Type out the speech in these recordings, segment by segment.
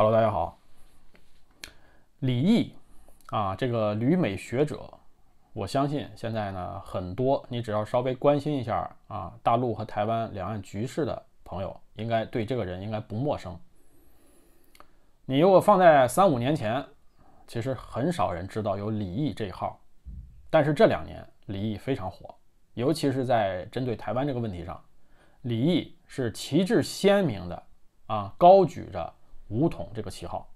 Hello，大家好。李毅啊，这个旅美学者，我相信现在呢，很多你只要稍微关心一下啊，大陆和台湾两岸局势的朋友，应该对这个人应该不陌生。你如果放在三五年前，其实很少人知道有李毅这号。但是这两年，李毅非常火，尤其是在针对台湾这个问题上，李毅是旗帜鲜明的啊，高举着。“五统”这个旗号，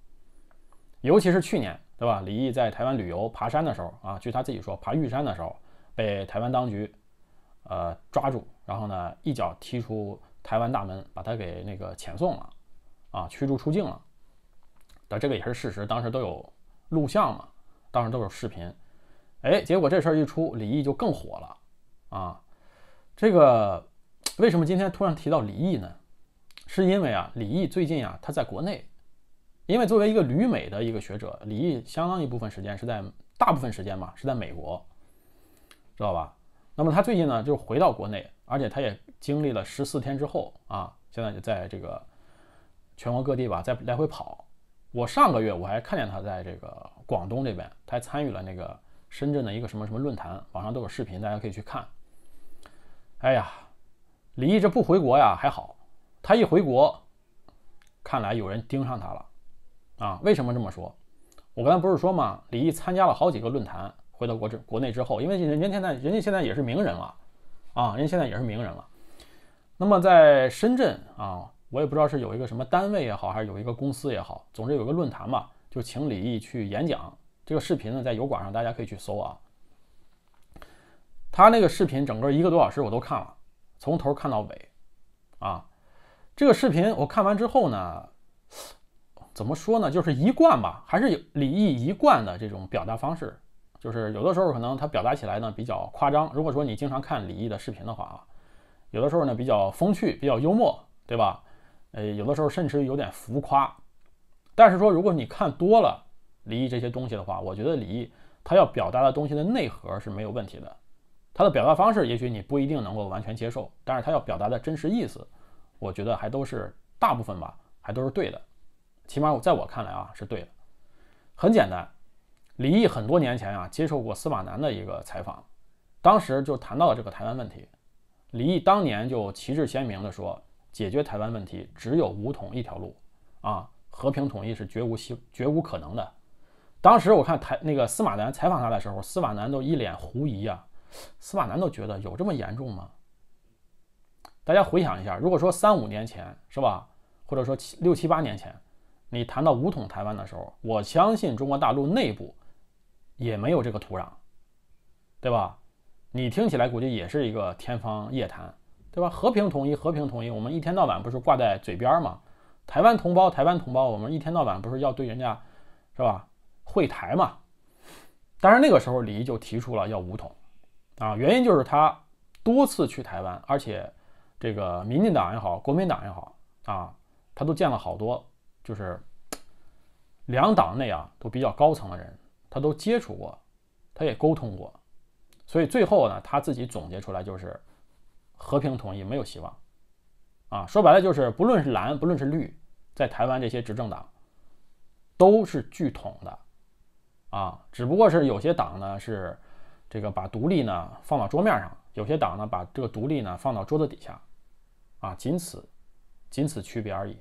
尤其是去年，对吧？李毅在台湾旅游爬山的时候，啊，据他自己说，爬玉山的时候被台湾当局，呃，抓住，然后呢，一脚踢出台湾大门，把他给那个遣送了，啊，驱逐出境了。但这个也是事实，当时都有录像嘛，当时都有视频。哎，结果这事儿一出，李毅就更火了，啊，这个为什么今天突然提到李毅呢？是因为啊，李毅最近啊，他在国内，因为作为一个旅美的一个学者，李毅相当一部分时间是在，大部分时间吧是在美国，知道吧？那么他最近呢就回到国内，而且他也经历了十四天之后啊，现在就在这个全国各地吧，在来回跑。我上个月我还看见他在这个广东这边，他还参与了那个深圳的一个什么什么论坛，网上都有视频，大家可以去看。哎呀，李毅这不回国呀还好。他一回国，看来有人盯上他了，啊？为什么这么说？我刚才不是说吗？李毅参加了好几个论坛，回到国之国内之后，因为人家现在人家现在也是名人了，啊，人家现在也是名人了。那么在深圳啊，我也不知道是有一个什么单位也好，还是有一个公司也好，总之有一个论坛嘛，就请李毅去演讲。这个视频呢，在油管上大家可以去搜啊。他那个视频整个一个多小时我都看了，从头看到尾，啊。这个视频我看完之后呢，怎么说呢？就是一贯吧，还是有李毅一贯的这种表达方式。就是有的时候可能他表达起来呢比较夸张。如果说你经常看李毅的视频的话啊，有的时候呢比较风趣、比较幽默，对吧？呃，有的时候甚至有点浮夸。但是说如果你看多了李毅这些东西的话，我觉得李毅他要表达的东西的内核是没有问题的。他的表达方式也许你不一定能够完全接受，但是他要表达的真实意思。我觉得还都是大部分吧，还都是对的，起码我在我看来啊是对的。很简单，李毅很多年前啊接受过司马南的一个采访，当时就谈到了这个台湾问题。李毅当年就旗帜鲜明地说，解决台湾问题只有武统一条路啊，和平统一是绝无希绝无可能的。当时我看台那个司马南采访他的时候，司马南都一脸狐疑啊，司马南都觉得有这么严重吗？大家回想一下，如果说三五年前是吧，或者说七六七八年前，你谈到武统台湾的时候，我相信中国大陆内部也没有这个土壤，对吧？你听起来估计也是一个天方夜谭，对吧？和平统一，和平统一，我们一天到晚不是挂在嘴边吗？台湾同胞，台湾同胞，我们一天到晚不是要对人家，是吧？会台嘛。但是那个时候李毅就提出了要武统，啊，原因就是他多次去台湾，而且。这个民进党也好，国民党也好啊，他都见了好多，就是两党内啊都比较高层的人，他都接触过，他也沟通过，所以最后呢，他自己总结出来就是和平统一没有希望啊。说白了就是，不论是蓝，不论是绿，在台湾这些执政党都是拒统的啊，只不过是有些党呢是这个把独立呢放到桌面上，有些党呢把这个独立呢放到桌子底下。啊，仅此，仅此区别而已。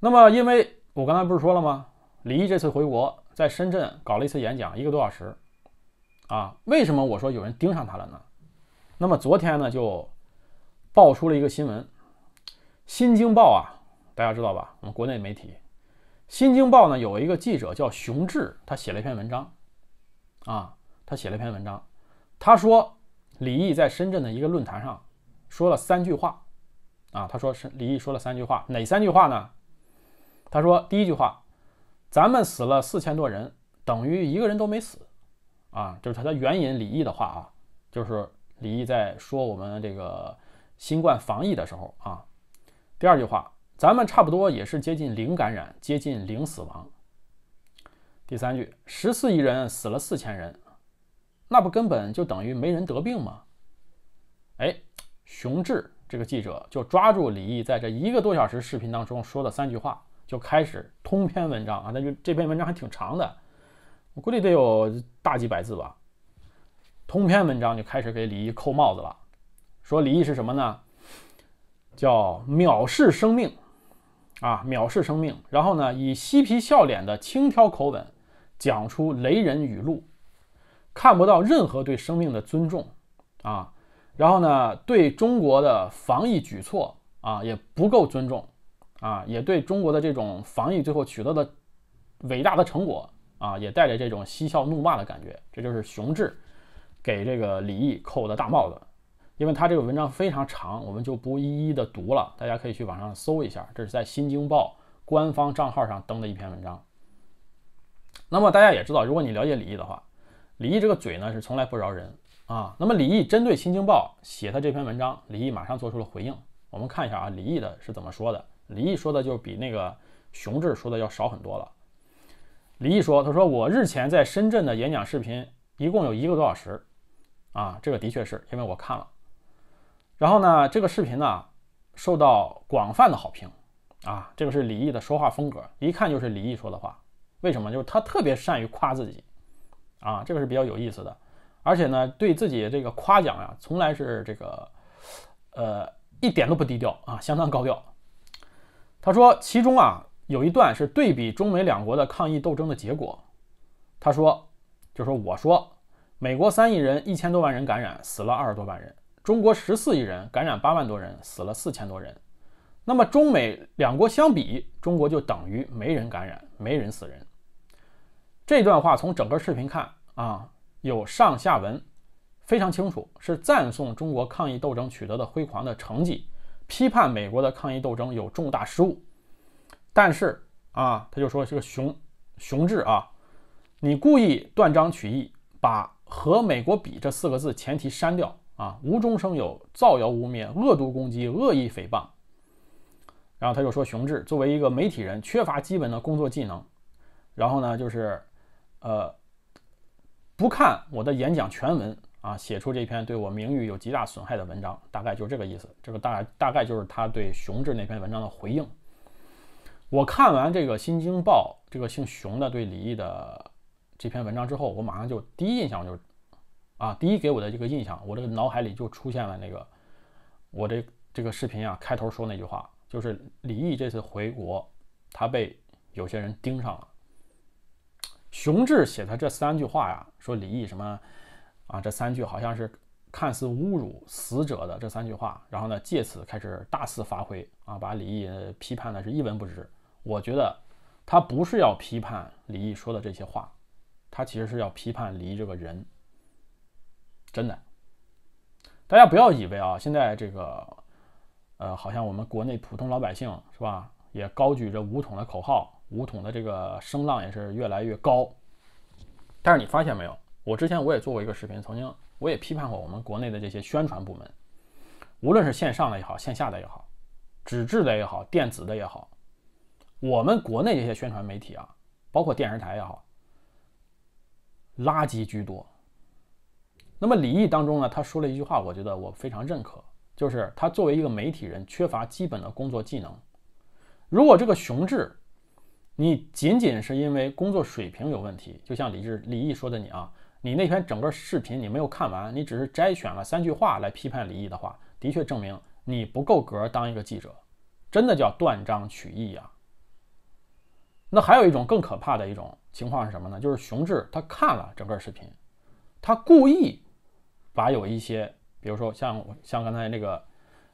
那么，因为我刚才不是说了吗？李毅这次回国，在深圳搞了一次演讲，一个多小时。啊，为什么我说有人盯上他了呢？那么昨天呢，就爆出了一个新闻，《新京报》啊，大家知道吧？我们国内媒体，《新京报》呢有一个记者叫熊志，他写了一篇文章。啊，他写了一篇文章，他说李毅在深圳的一个论坛上。说了三句话，啊，他说是李毅说了三句话，哪三句话呢？他说第一句话，咱们死了四千多人，等于一个人都没死，啊，就是他的援引李毅的话啊，就是李毅在说我们这个新冠防疫的时候啊。第二句话，咱们差不多也是接近零感染，接近零死亡。第三句，十四亿人死了四千人，那不根本就等于没人得病吗？哎。熊志这个记者就抓住李毅在这一个多小时视频当中说的三句话，就开始通篇文章啊，那就这篇文章还挺长的，我估计得有大几百字吧。通篇文章就开始给李毅扣帽子了，说李毅是什么呢？叫藐视生命啊，藐视生命。然后呢，以嬉皮笑脸的轻佻口吻讲出雷人语录，看不到任何对生命的尊重啊。然后呢，对中国的防疫举措啊也不够尊重，啊，也对中国的这种防疫最后取得的伟大的成果啊，也带着这种嬉笑怒骂的感觉，这就是熊志给这个李毅扣的大帽子。因为他这个文章非常长，我们就不一一的读了，大家可以去网上搜一下，这是在《新京报》官方账号上登的一篇文章。那么大家也知道，如果你了解李毅的话，李毅这个嘴呢是从来不饶人。啊，那么李毅针对《新京报》写他这篇文章，李毅马上做出了回应。我们看一下啊，李毅的是怎么说的？李毅说的就比那个熊志说的要少很多了。李毅说：“他说我日前在深圳的演讲视频一共有一个多小时，啊，这个的确是，因为我看了。然后呢，这个视频呢受到广泛的好评，啊，这个是李毅的说话风格，一看就是李毅说的话。为什么？就是他特别善于夸自己，啊，这个是比较有意思的。”而且呢，对自己这个夸奖呀，从来是这个，呃，一点都不低调啊，相当高调。他说，其中啊有一段是对比中美两国的抗疫斗争的结果。他说，就说我说，美国三亿人，一千多万人感染，死了二十多万人；中国十四亿人感染八万多人，死了四千多人。那么中美两国相比，中国就等于没人感染，没人死人。这段话从整个视频看啊。有上下文，非常清楚，是赞颂中国抗疫斗争取得的辉煌的成绩，批判美国的抗疫斗争有重大失误。但是啊，他就说这个熊熊志啊，你故意断章取义，把和美国比这四个字前提删掉啊，无中生有，造谣污蔑，恶毒攻击，恶意诽谤。然后他就说熊志作为一个媒体人，缺乏基本的工作技能。然后呢，就是呃。不看我的演讲全文啊，写出这篇对我名誉有极大损害的文章，大概就是这个意思。这个大大概就是他对熊志那篇文章的回应。我看完这个《新京报》这个姓熊的对李毅的这篇文章之后，我马上就第一印象就是，啊，第一给我的这个印象，我这个脑海里就出现了那个我这这个视频啊开头说那句话，就是李毅这次回国，他被有些人盯上了。熊志写的这三句话呀，说李毅什么啊？这三句好像是看似侮辱死者的这三句话，然后呢，借此开始大肆发挥啊，把李毅批判的是一文不值。我觉得他不是要批判李毅说的这些话，他其实是要批判李毅这个人。真的，大家不要以为啊，现在这个呃，好像我们国内普通老百姓是吧？也高举着“五统”的口号，“五统”的这个声浪也是越来越高。但是你发现没有？我之前我也做过一个视频，曾经我也批判过我们国内的这些宣传部门，无论是线上的也好，线下的也好，纸质的也好，电子的也好，我们国内这些宣传媒体啊，包括电视台也好，垃圾居多。那么李毅当中呢，他说了一句话，我觉得我非常认可，就是他作为一个媒体人，缺乏基本的工作技能。如果这个熊志，你仅仅是因为工作水平有问题，就像李志李毅说的你啊，你那篇整个视频你没有看完，你只是摘选了三句话来批判李毅的话，的确证明你不够格当一个记者，真的叫断章取义啊。那还有一种更可怕的一种情况是什么呢？就是熊志他看了整个视频，他故意把有一些，比如说像像刚才那个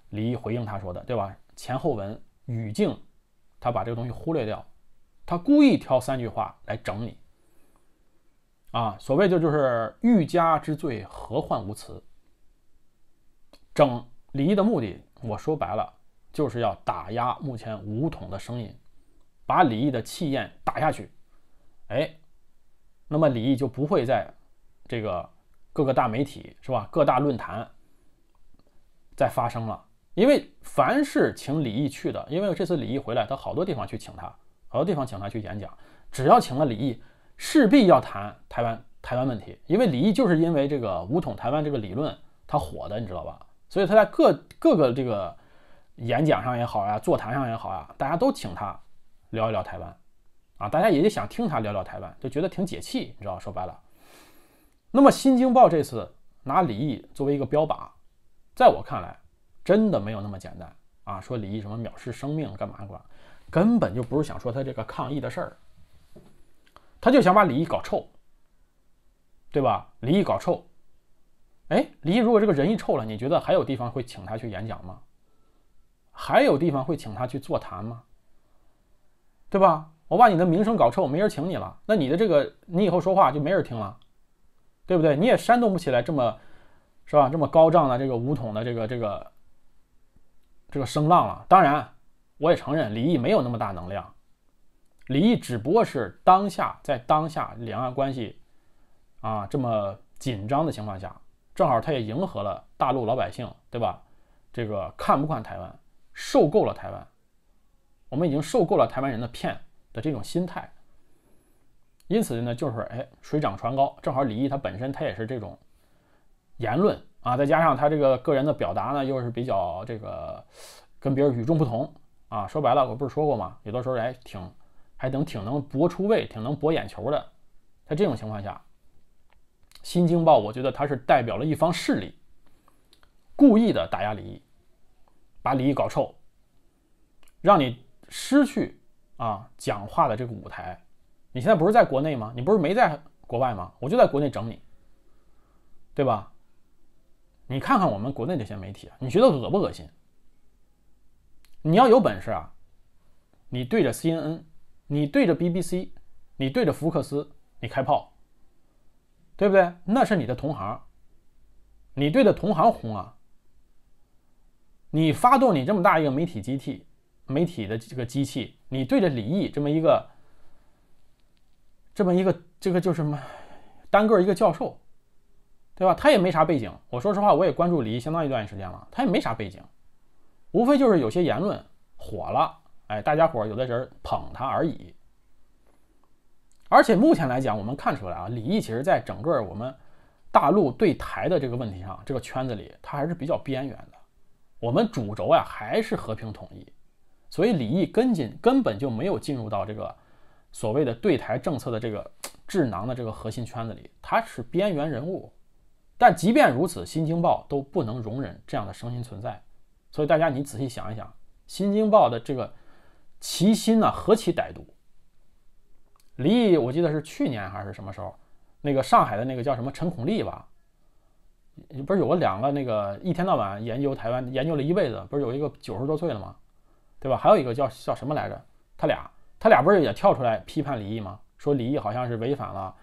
李毅回应他说的，对吧？前后文语境。他把这个东西忽略掉，他故意挑三句话来整你，啊，所谓就就是欲加之罪，何患无辞。整李毅的目的，我说白了，就是要打压目前五统的声音，把李毅的气焰打下去。哎，那么李毅就不会在这个各个大媒体是吧，各大论坛再发声了。因为凡是请李毅去的，因为这次李毅回来，他好多地方去请他，好多地方请他去演讲，只要请了李毅，势必要谈台湾台湾问题。因为李毅就是因为这个“武统台湾”这个理论他火的，你知道吧？所以他在各各个这个演讲上也好啊，座谈上也好啊，大家都请他聊一聊台湾，啊，大家也就想听他聊聊台湾，就觉得挺解气，你知道？说白了，那么《新京报》这次拿李毅作为一个标靶，在我看来。真的没有那么简单啊！说李毅什么藐视生命干嘛管，根本就不是想说他这个抗议的事儿，他就想把李毅搞臭，对吧？李毅搞臭，哎，李毅如果这个人一臭了，你觉得还有地方会请他去演讲吗？还有地方会请他去座谈吗？对吧？我把你的名声搞臭，没人请你了，那你的这个你以后说话就没人听了，对不对？你也煽动不起来这么是吧？这么高涨的这个武统的这个这个。这个声浪了，当然，我也承认李毅没有那么大能量，李毅只不过是当下在当下两岸关系啊这么紧张的情况下，正好他也迎合了大陆老百姓，对吧？这个看不惯台湾，受够了台湾，我们已经受够了台湾人的骗的这种心态。因此呢，就是哎，水涨船高，正好李毅他本身他也是这种言论。啊，再加上他这个个人的表达呢，又是比较这个，跟别人与众不同啊。说白了，我不是说过吗？有的时候，还挺还能挺能博出位，挺能博眼球的。在这种情况下，《新京报》我觉得它是代表了一方势力，故意的打压李毅，把李毅搞臭，让你失去啊讲话的这个舞台。你现在不是在国内吗？你不是没在国外吗？我就在国内整你，对吧？你看看我们国内这些媒体啊，你觉得恶不恶心？你要有本事啊，你对着 C N N，你对着 B B C，你对着福克斯，你开炮，对不对？那是你的同行，你对着同行轰啊！你发动你这么大一个媒体集体、媒体的这个机器，你对着李毅这么一个、这么一个这个叫什么单个一个教授。对吧？他也没啥背景。我说实话，我也关注李毅相当一段时间了。他也没啥背景，无非就是有些言论火了，哎，大家伙有的人捧他而已。而且目前来讲，我们看出来啊，李毅其实，在整个我们大陆对台的这个问题上，这个圈子里他还是比较边缘的。我们主轴啊，还是和平统一，所以李毅根紧根本就没有进入到这个所谓的对台政策的这个智囊的这个核心圈子里，他是边缘人物。但即便如此，《新京报》都不能容忍这样的声音存在，所以大家你仔细想一想，《新京报》的这个其心呢何其歹毒！李毅，我记得是去年还是什么时候，那个上海的那个叫什么陈孔立吧，不是有个两个那个一天到晚研究台湾研究了一辈子，不是有一个九十多岁了吗？对吧？还有一个叫叫什么来着？他俩他俩不是也跳出来批判李毅吗？说李毅好像是违反了，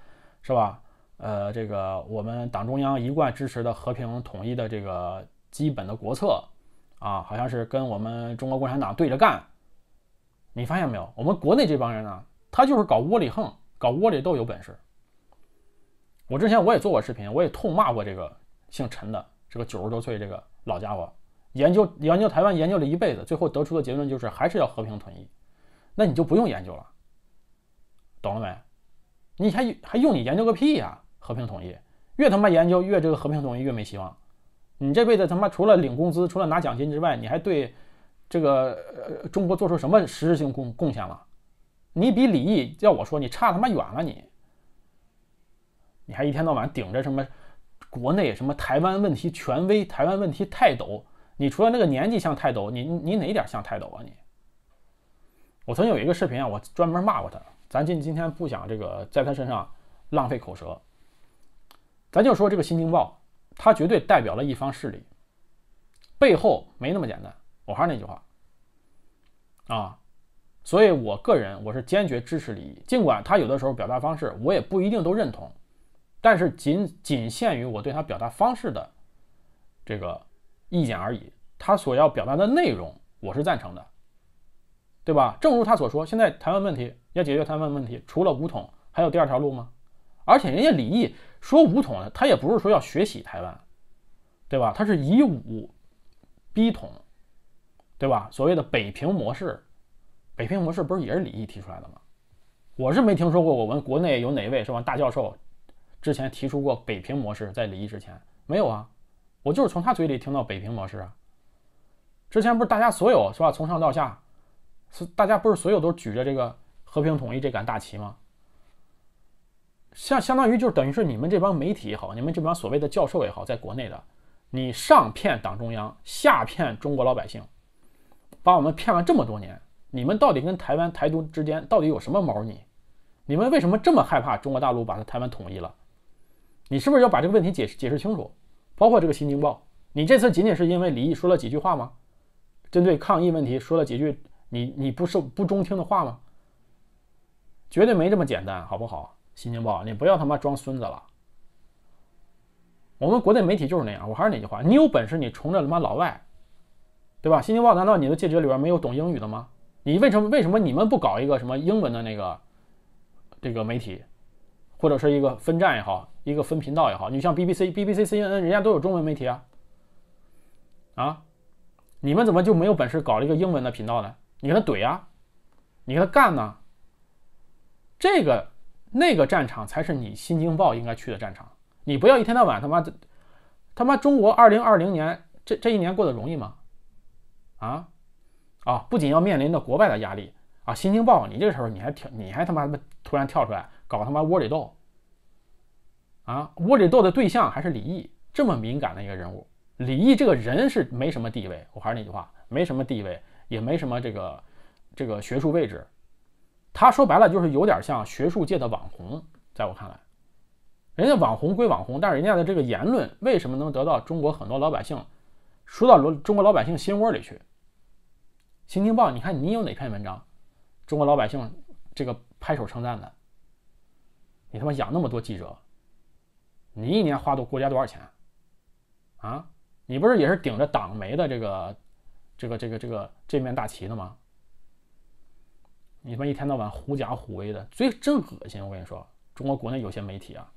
是吧？呃，这个我们党中央一贯支持的和平统一的这个基本的国策，啊，好像是跟我们中国共产党对着干。你发现没有？我们国内这帮人呢，他就是搞窝里横，搞窝里斗有本事。我之前我也做过视频，我也痛骂过这个姓陈的这个九十多岁这个老家伙，研究研究台湾研究了一辈子，最后得出的结论就是还是要和平统一，那你就不用研究了，懂了没？你还还用你研究个屁呀？和平统一，越他妈研究越这个和平统一越没希望。你这辈子他妈除了领工资、除了拿奖金之外，你还对这个呃中国做出什么实质性贡贡献了？你比李毅，要我说你差他妈远了。你，你还一天到晚顶着什么国内什么台湾问题权威、台湾问题泰斗？你除了那个年纪像泰斗，你你哪点像泰斗啊？你？我曾经有一个视频啊，我专门骂过他。咱今今天不想这个在他身上浪费口舌。咱就说这个新京报，它绝对代表了一方势力，背后没那么简单。我还是那句话，啊，所以我个人我是坚决支持李毅，尽管他有的时候表达方式我也不一定都认同，但是仅仅限于我对他表达方式的这个意见而已。他所要表达的内容我是赞成的，对吧？正如他所说，现在台湾问题要解决台湾问题，除了武统，还有第二条路吗？而且人家李毅说武统他也不是说要学习台湾，对吧？他是以武逼统，对吧？所谓的北平模式，北平模式不是也是李毅提出来的吗？我是没听说过我们国内有哪位是吧大教授，之前提出过北平模式在李毅之前没有啊？我就是从他嘴里听到北平模式啊。之前不是大家所有是吧？从上到下，是大家不是所有都举着这个和平统一这杆大旗吗？相相当于就是等于是你们这帮媒体也好，你们这帮所谓的教授也好，在国内的，你上骗党中央，下骗中国老百姓，把我们骗了这么多年，你们到底跟台湾台独之间到底有什么猫腻？你们为什么这么害怕中国大陆把他台湾统一了？你是不是要把这个问题解释解释清楚？包括这个新京报，你这次仅仅是因为李毅说了几句话吗？针对抗议问题说了几句你你不受不中听的话吗？绝对没这么简单，好不好？新京报，你不要他妈装孙子了。我们国内媒体就是那样。我还是那句话，你有本事你冲着他妈老外，对吧？新京报，难道你的记者里边没有懂英语的吗？你为什么为什么你们不搞一个什么英文的那个这个媒体，或者是一个分站也好，一个分频道也好？你像 BBC、BBC、CNN，人家都有中文媒体啊。啊，你们怎么就没有本事搞一个英文的频道呢？你跟他怼啊，你跟他干呢，这个。那个战场才是你《新京报》应该去的战场，你不要一天到晚他妈的，他妈中国二零二零年这这一年过得容易吗？啊，啊，不仅要面临着国外的压力啊，《新京报》，你这个时候你还跳，你还他妈的突然跳出来搞他妈窝里斗，啊，窝里斗的对象还是李毅，这么敏感的一个人物，李毅这个人是没什么地位，我还是那句话，没什么地位，也没什么这个这个学术位置。他说白了就是有点像学术界的网红，在我看来，人家网红归网红，但是人家的这个言论为什么能得到中国很多老百姓说到罗中国老百姓心窝里去？《新京报》，你看你有哪篇文章，中国老百姓这个拍手称赞的？你他妈养那么多记者，你一年花多国家多少钱？啊，你不是也是顶着党媒的这个这个这个这个这面大旗的吗？你他妈一天到晚狐假虎威的，最真恶心！我跟你说，中国国内有些媒体啊，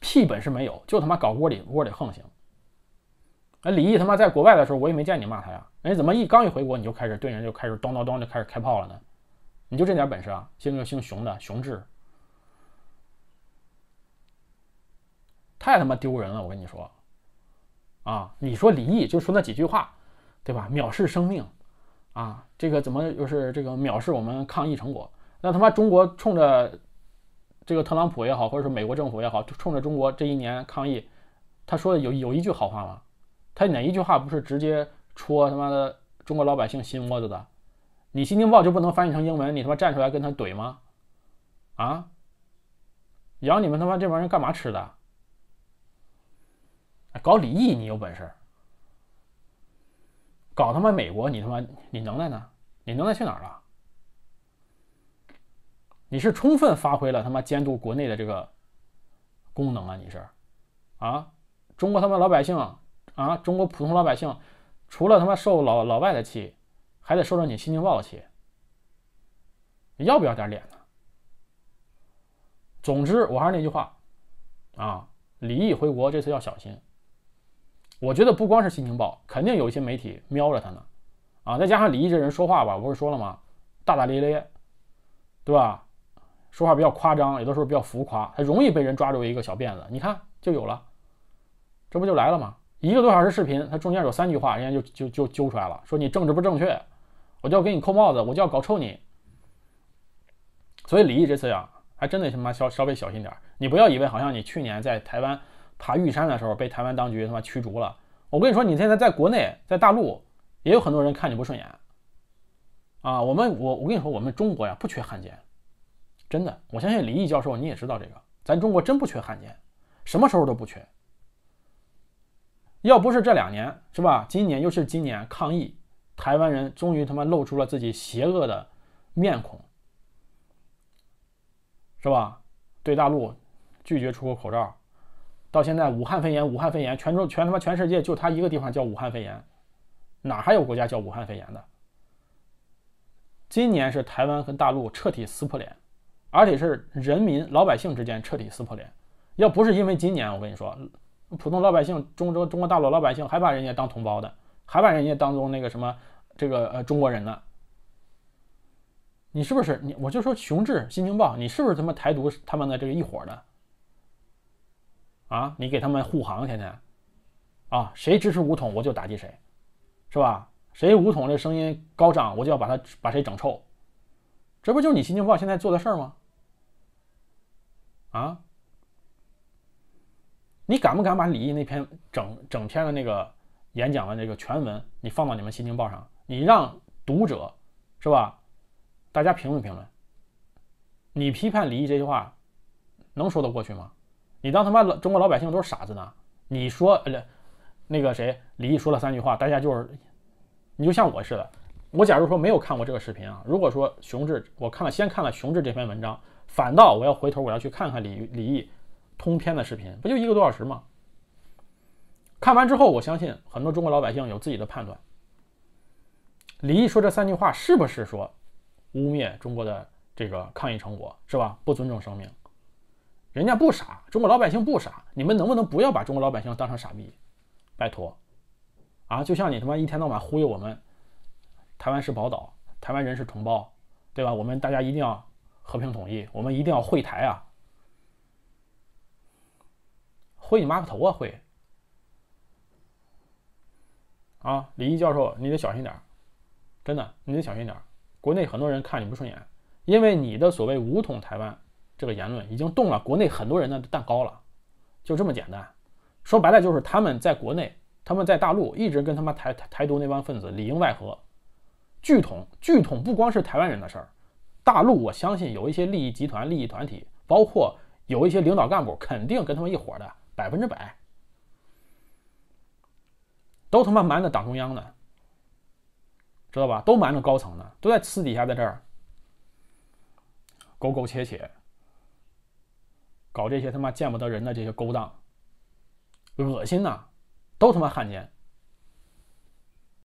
屁本事没有，就他妈搞窝里窝里横行。那李毅他妈在国外的时候，我也没见你骂他呀，哎、怎么一刚一回国你就开始对人就开始咚咚咚就开始开炮了呢？你就这点本事啊？姓个姓熊的熊志，太他妈丢人了！我跟你说，啊，你说李毅就说那几句话，对吧？藐视生命。啊，这个怎么又是这个藐视我们抗疫成果？那他妈中国冲着这个特朗普也好，或者是美国政府也好，冲着中国这一年抗疫，他说的有有一句好话吗？他哪一句话不是直接戳他妈的中国老百姓心窝子的？你新京报就不能翻译成英文？你他妈站出来跟他怼吗？啊？养你们他妈这帮人干嘛吃的？搞礼义，你有本事？搞他妈美国，你他妈你能耐呢？你能耐去哪儿了？你是充分发挥了他妈监督国内的这个功能啊？你是？啊，中国他妈老百姓啊，中国普通老百姓，除了他妈受老老外的气，还得受着你新京报的气，要不要点脸呢？总之，我还是那句话，啊，李毅回国这次要小心。我觉得不光是新京报》，肯定有一些媒体瞄着他呢，啊，再加上李毅这人说话吧，我不是说了吗？大大咧咧，对吧？说话比较夸张，有的时候比较浮夸，他容易被人抓住一个小辫子。你看就有了，这不就来了吗？一个多小时视频，他中间有三句话，人家就就就揪出来了，说你政治不正确，我就要给你扣帽子，我就要搞臭你。所以李毅这次呀，还真的他妈稍稍微小心点儿。你不要以为好像你去年在台湾。爬玉山的时候被台湾当局他妈驱逐了。我跟你说，你现在在国内，在大陆也有很多人看你不顺眼。啊，我们我我跟你说，我们中国呀不缺汉奸，真的，我相信李毅教授你也知道这个，咱中国真不缺汉奸，什么时候都不缺。要不是这两年是吧，今年又是今年抗议，台湾人终于他妈露出了自己邪恶的面孔，是吧？对大陆拒绝出口口罩。到现在，武汉肺炎，武汉肺炎，全中全他妈全世界就他一个地方叫武汉肺炎，哪还有国家叫武汉肺炎的？今年是台湾跟大陆彻底撕破脸，而且是人民老百姓之间彻底撕破脸。要不是因为今年，我跟你说，普通老百姓中中中国大陆老百姓还把人家当同胞的，还把人家当做那个什么这个呃中国人呢？你是不是你我就说熊志、新京报，你是不是他妈台独他们的这个一伙的？啊，你给他们护航，天天，啊，谁支持武统我就打击谁，是吧？谁武统这声音高涨，我就要把他把谁整臭，这不就是你《新京报》现在做的事儿吗？啊？你敢不敢把李毅那篇整整篇的那个演讲的那个全文，你放到你们《新京报》上？你让读者，是吧？大家评论评论，你批判李毅这句话，能说得过去吗？你当他妈老中国老百姓都是傻子呢？你说，那个谁李毅说了三句话，大家就是，你就像我似的，我假如说没有看过这个视频啊，如果说熊志我看了，先看了熊志这篇文章，反倒我要回头我要去看看李李毅通篇的视频，不就一个多小时吗？看完之后，我相信很多中国老百姓有自己的判断。李毅说这三句话是不是说污蔑中国的这个抗疫成果是吧？不尊重生命。人家不傻，中国老百姓不傻，你们能不能不要把中国老百姓当成傻逼？拜托，啊，就像你他妈一天到晚忽悠我们，台湾是宝岛，台湾人是同胞，对吧？我们大家一定要和平统一，我们一定要会台啊，会你妈个头啊！会，啊，李毅教授，你得小心点真的，你得小心点国内很多人看你不顺眼，因为你的所谓“武统台湾”。这个言论已经动了国内很多人的蛋糕了，就这么简单。说白了，就是他们在国内，他们在大陆一直跟他妈台台独那帮分子里应外合。剧统剧统不光是台湾人的事儿，大陆我相信有一些利益集团、利益团体，包括有一些领导干部，肯定跟他们一伙的，百分之百都他妈瞒着党中央呢，知道吧？都瞒着高层呢，都在私底下在这儿勾勾切切。搞这些他妈见不得人的这些勾当，恶心呐，都他妈汉奸。